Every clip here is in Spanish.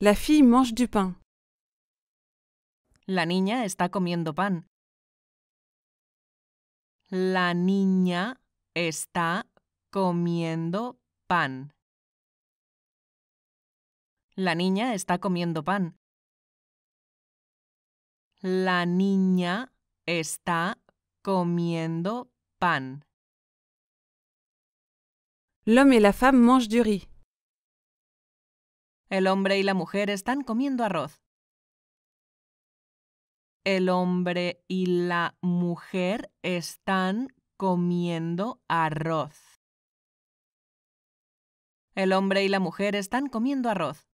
La fille mange du pain. La niña está comiendo pan. La niña está comiendo pan. La niña está comiendo pan. La niña está comiendo pan. L'homme et la femme mangent du riz. El hombre y la mujer están comiendo arroz. El hombre y la mujer están comiendo arroz. El hombre y la mujer están comiendo arroz.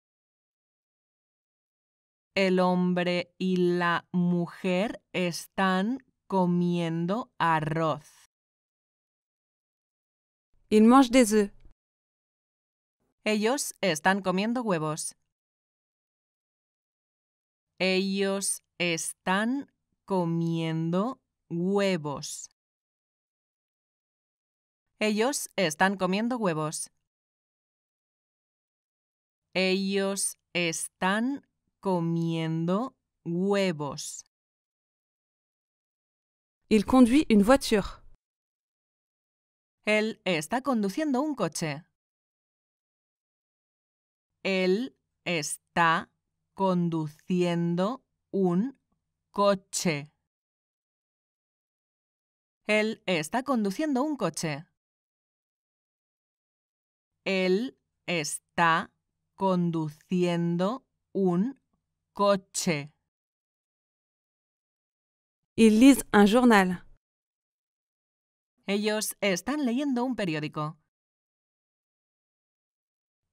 El hombre y la mujer están comiendo arroz. Ellos están comiendo huevos. Ellos están comiendo huevos. Ellos están comiendo huevos. Ellos están comiendo huevos. Il conduit une voiture. Él está conduciendo un coche. Él está conduciendo un coche. Él está conduciendo un coche. Él está conduciendo un coche. y un journal. Ellos están leyendo un periódico.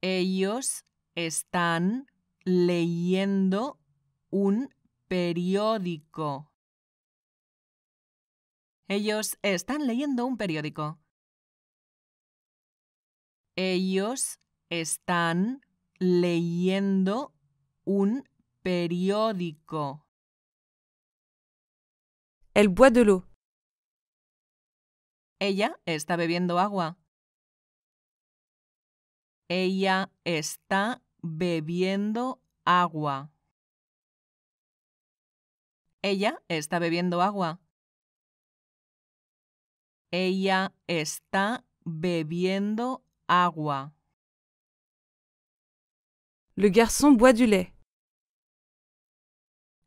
Ellos están leyendo un periódico. Ellos están leyendo un periódico. Ellos están leyendo un periódico. El bois de l'eau. Ella está bebiendo agua. Ella está bebiendo agua. Ella está bebiendo agua. Ella está bebiendo agua. Le garçon boit du lait.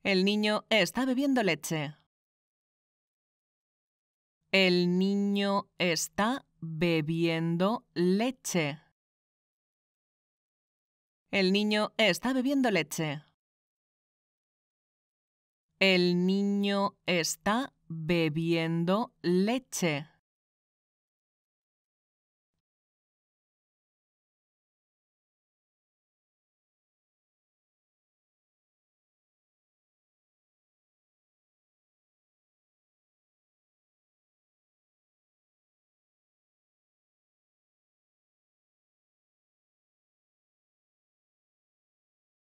El niño está bebiendo leche. El niño está bebiendo leche. El niño está bebiendo leche. El niño está bebiendo leche.